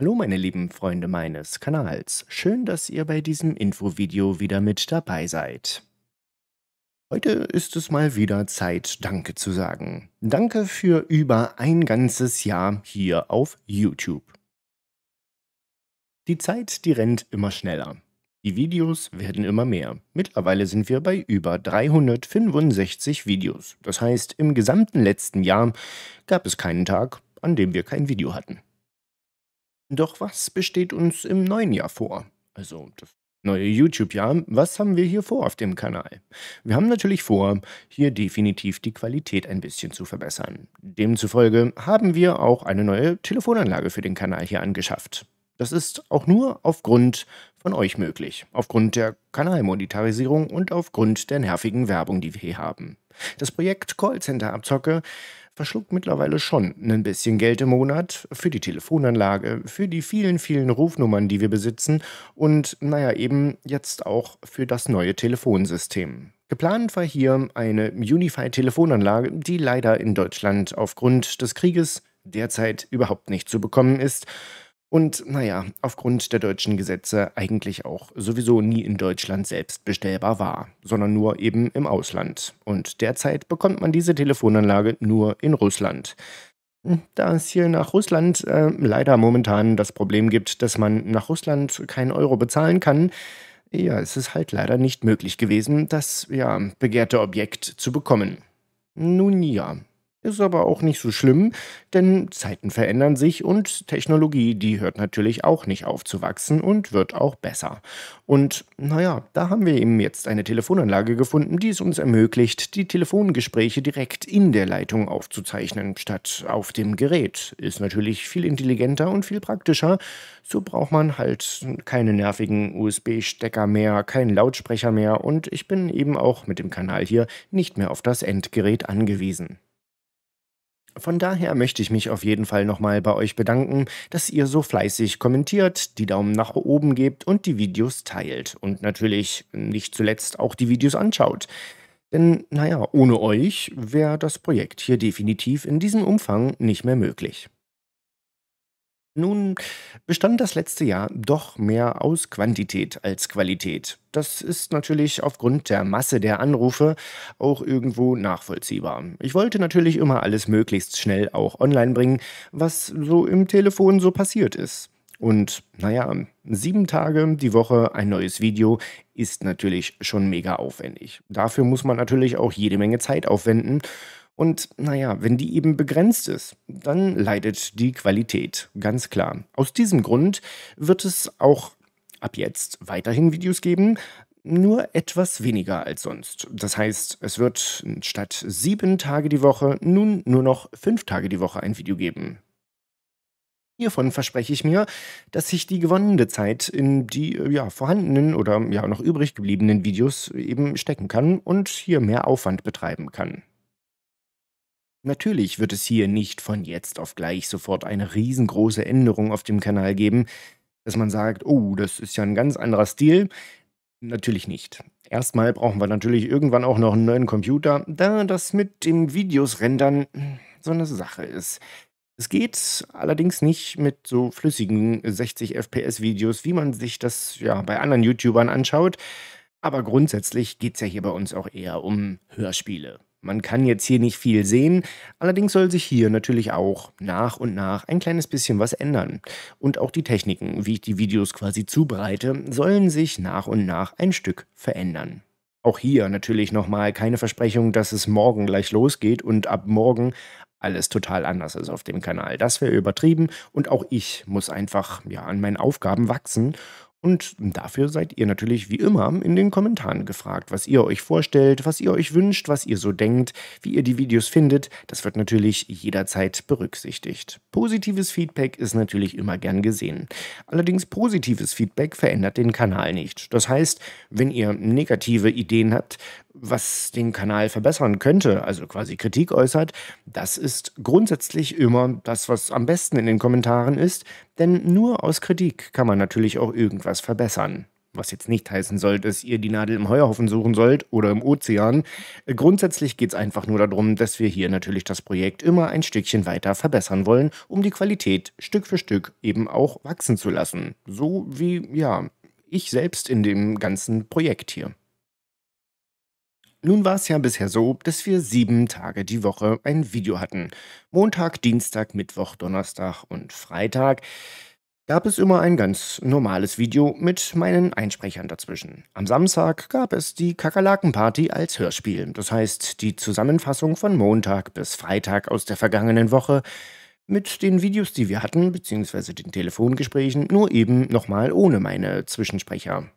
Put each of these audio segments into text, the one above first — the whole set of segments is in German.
Hallo meine lieben Freunde meines Kanals, schön, dass ihr bei diesem Infovideo wieder mit dabei seid. Heute ist es mal wieder Zeit, Danke zu sagen. Danke für über ein ganzes Jahr hier auf YouTube. Die Zeit, die rennt immer schneller. Die Videos werden immer mehr. Mittlerweile sind wir bei über 365 Videos. Das heißt, im gesamten letzten Jahr gab es keinen Tag, an dem wir kein Video hatten. Doch was besteht uns im neuen Jahr vor? Also das neue YouTube-Jahr, was haben wir hier vor auf dem Kanal? Wir haben natürlich vor, hier definitiv die Qualität ein bisschen zu verbessern. Demzufolge haben wir auch eine neue Telefonanlage für den Kanal hier angeschafft. Das ist auch nur aufgrund von euch möglich, aufgrund der Kanalmonetarisierung und aufgrund der nervigen Werbung, die wir hier haben. Das Projekt Callcenter Abzocke verschluckt mittlerweile schon ein bisschen Geld im Monat für die Telefonanlage, für die vielen, vielen Rufnummern, die wir besitzen und naja, eben jetzt auch für das neue Telefonsystem. Geplant war hier eine Unified-Telefonanlage, die leider in Deutschland aufgrund des Krieges derzeit überhaupt nicht zu bekommen ist und naja, aufgrund der deutschen Gesetze eigentlich auch sowieso nie in Deutschland selbst bestellbar war, sondern nur eben im Ausland. Und derzeit bekommt man diese Telefonanlage nur in Russland. Da es hier nach Russland äh, leider momentan das Problem gibt, dass man nach Russland keinen Euro bezahlen kann, ja, es ist halt leider nicht möglich gewesen, das ja begehrte Objekt zu bekommen. Nun ja, ist aber auch nicht so schlimm, denn Zeiten verändern sich und Technologie, die hört natürlich auch nicht auf zu wachsen und wird auch besser. Und naja, da haben wir eben jetzt eine Telefonanlage gefunden, die es uns ermöglicht, die Telefongespräche direkt in der Leitung aufzuzeichnen, statt auf dem Gerät. Ist natürlich viel intelligenter und viel praktischer. So braucht man halt keine nervigen USB-Stecker mehr, keinen Lautsprecher mehr und ich bin eben auch mit dem Kanal hier nicht mehr auf das Endgerät angewiesen. Von daher möchte ich mich auf jeden Fall nochmal bei euch bedanken, dass ihr so fleißig kommentiert, die Daumen nach oben gebt und die Videos teilt. Und natürlich nicht zuletzt auch die Videos anschaut. Denn, naja, ohne euch wäre das Projekt hier definitiv in diesem Umfang nicht mehr möglich. Nun bestand das letzte Jahr doch mehr aus Quantität als Qualität. Das ist natürlich aufgrund der Masse der Anrufe auch irgendwo nachvollziehbar. Ich wollte natürlich immer alles möglichst schnell auch online bringen, was so im Telefon so passiert ist. Und naja, sieben Tage die Woche ein neues Video ist natürlich schon mega aufwendig. Dafür muss man natürlich auch jede Menge Zeit aufwenden und naja, wenn die eben begrenzt ist, dann leidet die Qualität, ganz klar. Aus diesem Grund wird es auch ab jetzt weiterhin Videos geben, nur etwas weniger als sonst. Das heißt, es wird statt sieben Tage die Woche nun nur noch fünf Tage die Woche ein Video geben. Hiervon verspreche ich mir, dass ich die gewonnene Zeit in die ja, vorhandenen oder ja noch übrig gebliebenen Videos eben stecken kann und hier mehr Aufwand betreiben kann. Natürlich wird es hier nicht von jetzt auf gleich sofort eine riesengroße Änderung auf dem Kanal geben, dass man sagt, oh, das ist ja ein ganz anderer Stil. Natürlich nicht. Erstmal brauchen wir natürlich irgendwann auch noch einen neuen Computer, da das mit dem Videos rendern so eine Sache ist. Es geht allerdings nicht mit so flüssigen 60 FPS Videos, wie man sich das ja bei anderen YouTubern anschaut. Aber grundsätzlich geht es ja hier bei uns auch eher um Hörspiele. Man kann jetzt hier nicht viel sehen, allerdings soll sich hier natürlich auch nach und nach ein kleines bisschen was ändern. Und auch die Techniken, wie ich die Videos quasi zubereite, sollen sich nach und nach ein Stück verändern. Auch hier natürlich nochmal keine Versprechung, dass es morgen gleich losgeht und ab morgen alles total anders ist auf dem Kanal. Das wäre übertrieben und auch ich muss einfach ja, an meinen Aufgaben wachsen und dafür seid ihr natürlich wie immer in den Kommentaren gefragt, was ihr euch vorstellt, was ihr euch wünscht, was ihr so denkt, wie ihr die Videos findet. Das wird natürlich jederzeit berücksichtigt. Positives Feedback ist natürlich immer gern gesehen. Allerdings positives Feedback verändert den Kanal nicht. Das heißt, wenn ihr negative Ideen habt, was den Kanal verbessern könnte, also quasi Kritik äußert, das ist grundsätzlich immer das, was am besten in den Kommentaren ist, denn nur aus Kritik kann man natürlich auch irgendwas verbessern. Was jetzt nicht heißen soll, dass ihr die Nadel im Heuerhaufen suchen sollt oder im Ozean. Grundsätzlich geht es einfach nur darum, dass wir hier natürlich das Projekt immer ein Stückchen weiter verbessern wollen, um die Qualität Stück für Stück eben auch wachsen zu lassen. So wie, ja, ich selbst in dem ganzen Projekt hier. Nun war es ja bisher so, dass wir sieben Tage die Woche ein Video hatten. Montag, Dienstag, Mittwoch, Donnerstag und Freitag gab es immer ein ganz normales Video mit meinen Einsprechern dazwischen. Am Samstag gab es die Kakerlakenparty als Hörspiel, das heißt die Zusammenfassung von Montag bis Freitag aus der vergangenen Woche mit den Videos, die wir hatten, beziehungsweise den Telefongesprächen, nur eben nochmal ohne meine Zwischensprecher.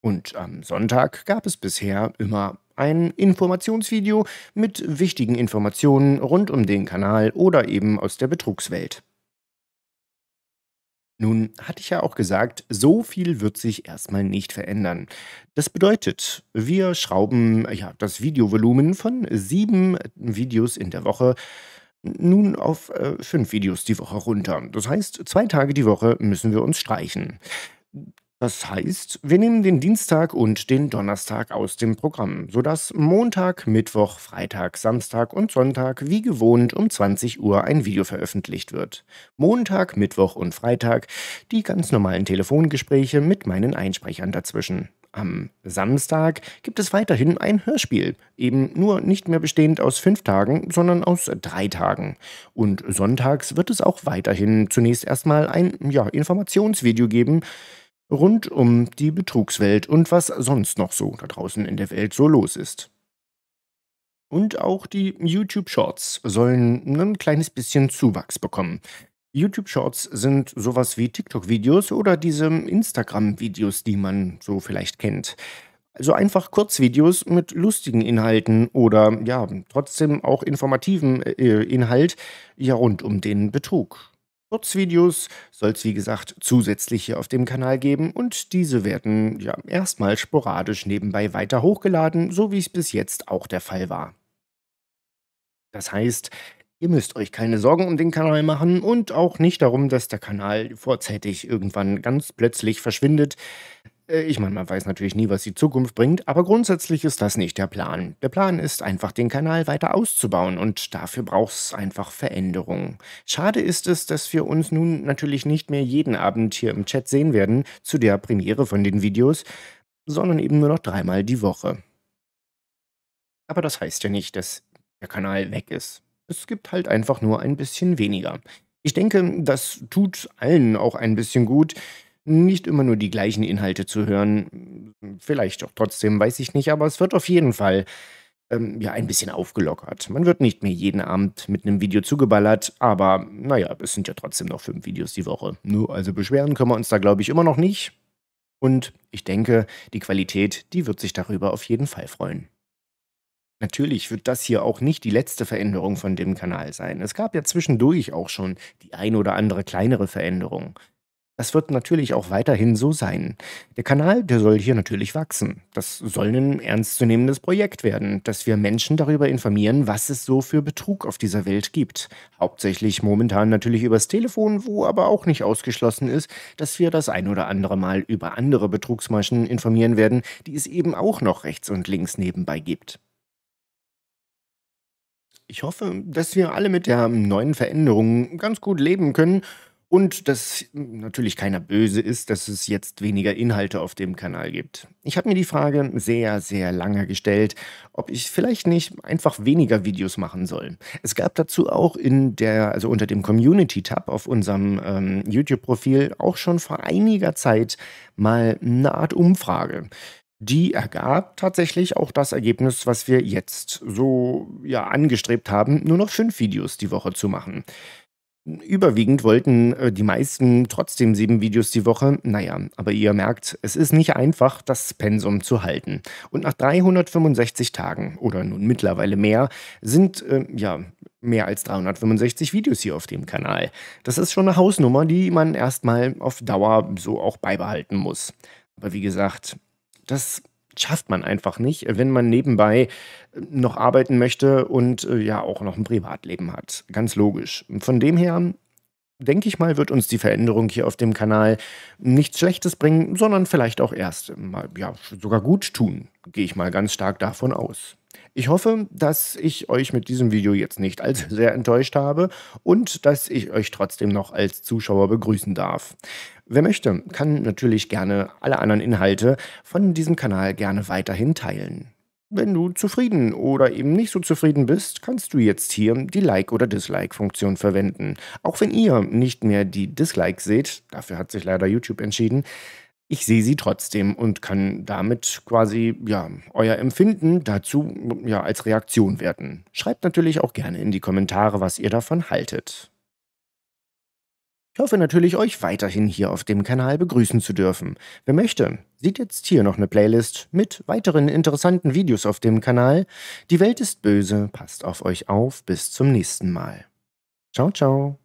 Und am Sonntag gab es bisher immer ein Informationsvideo mit wichtigen Informationen rund um den Kanal oder eben aus der Betrugswelt. Nun hatte ich ja auch gesagt, so viel wird sich erstmal nicht verändern. Das bedeutet, wir schrauben ja, das Videovolumen von sieben Videos in der Woche nun auf äh, fünf Videos die Woche runter. Das heißt, zwei Tage die Woche müssen wir uns streichen. Das heißt, wir nehmen den Dienstag und den Donnerstag aus dem Programm, sodass Montag, Mittwoch, Freitag, Samstag und Sonntag wie gewohnt um 20 Uhr ein Video veröffentlicht wird. Montag, Mittwoch und Freitag die ganz normalen Telefongespräche mit meinen Einsprechern dazwischen. Am Samstag gibt es weiterhin ein Hörspiel, eben nur nicht mehr bestehend aus fünf Tagen, sondern aus drei Tagen. Und sonntags wird es auch weiterhin zunächst erstmal ein ja, Informationsvideo geben, rund um die Betrugswelt und was sonst noch so da draußen in der Welt so los ist. Und auch die YouTube Shorts sollen ein kleines bisschen Zuwachs bekommen. YouTube Shorts sind sowas wie TikTok-Videos oder diese Instagram-Videos, die man so vielleicht kennt. Also einfach Kurzvideos mit lustigen Inhalten oder ja, trotzdem auch informativen äh, Inhalt ja rund um den Betrug. Kurzvideos soll es wie gesagt zusätzliche auf dem Kanal geben und diese werden ja erstmal sporadisch nebenbei weiter hochgeladen, so wie es bis jetzt auch der Fall war. Das heißt, ihr müsst euch keine Sorgen um den Kanal machen und auch nicht darum, dass der Kanal vorzeitig irgendwann ganz plötzlich verschwindet. Äh, ich meine, man weiß natürlich nie, was die Zukunft bringt, aber grundsätzlich ist das nicht der Plan. Der Plan ist einfach, den Kanal weiter auszubauen und dafür braucht es einfach Veränderungen. Schade ist es, dass wir uns nun natürlich nicht mehr jeden Abend hier im Chat sehen werden, zu der Premiere von den Videos, sondern eben nur noch dreimal die Woche. Aber das heißt ja nicht, dass der Kanal weg ist. Es gibt halt einfach nur ein bisschen weniger. Ich denke, das tut allen auch ein bisschen gut nicht immer nur die gleichen Inhalte zu hören. Vielleicht auch trotzdem, weiß ich nicht, aber es wird auf jeden Fall ähm, ja ein bisschen aufgelockert. Man wird nicht mehr jeden Abend mit einem Video zugeballert, aber naja, es sind ja trotzdem noch fünf Videos die Woche. Nur also beschweren können wir uns da, glaube ich, immer noch nicht. Und ich denke, die Qualität, die wird sich darüber auf jeden Fall freuen. Natürlich wird das hier auch nicht die letzte Veränderung von dem Kanal sein. Es gab ja zwischendurch auch schon die ein oder andere kleinere Veränderung. Das wird natürlich auch weiterhin so sein. Der Kanal, der soll hier natürlich wachsen. Das soll ein ernstzunehmendes Projekt werden, dass wir Menschen darüber informieren, was es so für Betrug auf dieser Welt gibt. Hauptsächlich momentan natürlich übers Telefon, wo aber auch nicht ausgeschlossen ist, dass wir das ein oder andere Mal über andere Betrugsmaschen informieren werden, die es eben auch noch rechts und links nebenbei gibt. Ich hoffe, dass wir alle mit der neuen Veränderung ganz gut leben können und dass natürlich keiner böse ist, dass es jetzt weniger Inhalte auf dem Kanal gibt. Ich habe mir die Frage sehr, sehr lange gestellt, ob ich vielleicht nicht einfach weniger Videos machen soll. Es gab dazu auch in der, also unter dem Community-Tab auf unserem ähm, YouTube-Profil auch schon vor einiger Zeit mal eine Art Umfrage. Die ergab tatsächlich auch das Ergebnis, was wir jetzt so ja angestrebt haben, nur noch fünf Videos die Woche zu machen. Überwiegend wollten äh, die meisten trotzdem sieben Videos die Woche. Naja, aber ihr merkt, es ist nicht einfach, das Pensum zu halten. Und nach 365 Tagen oder nun mittlerweile mehr sind äh, ja mehr als 365 Videos hier auf dem Kanal. Das ist schon eine Hausnummer, die man erstmal auf Dauer so auch beibehalten muss. Aber wie gesagt, das schafft man einfach nicht, wenn man nebenbei äh, noch arbeiten möchte und äh, ja auch noch ein Privatleben hat. Ganz logisch. Von dem her denke ich mal, wird uns die Veränderung hier auf dem Kanal nichts Schlechtes bringen, sondern vielleicht auch erst mal, ja, sogar gut tun. Gehe ich mal ganz stark davon aus. Ich hoffe, dass ich euch mit diesem Video jetzt nicht als sehr enttäuscht habe und dass ich euch trotzdem noch als Zuschauer begrüßen darf. Wer möchte, kann natürlich gerne alle anderen Inhalte von diesem Kanal gerne weiterhin teilen. Wenn du zufrieden oder eben nicht so zufrieden bist, kannst du jetzt hier die Like- oder Dislike-Funktion verwenden. Auch wenn ihr nicht mehr die Dislikes seht, dafür hat sich leider YouTube entschieden, ich sehe sie trotzdem und kann damit quasi ja, euer Empfinden dazu ja, als Reaktion werten. Schreibt natürlich auch gerne in die Kommentare, was ihr davon haltet. Ich hoffe natürlich, euch weiterhin hier auf dem Kanal begrüßen zu dürfen. Wer möchte, sieht jetzt hier noch eine Playlist mit weiteren interessanten Videos auf dem Kanal. Die Welt ist böse, passt auf euch auf, bis zum nächsten Mal. Ciao, ciao.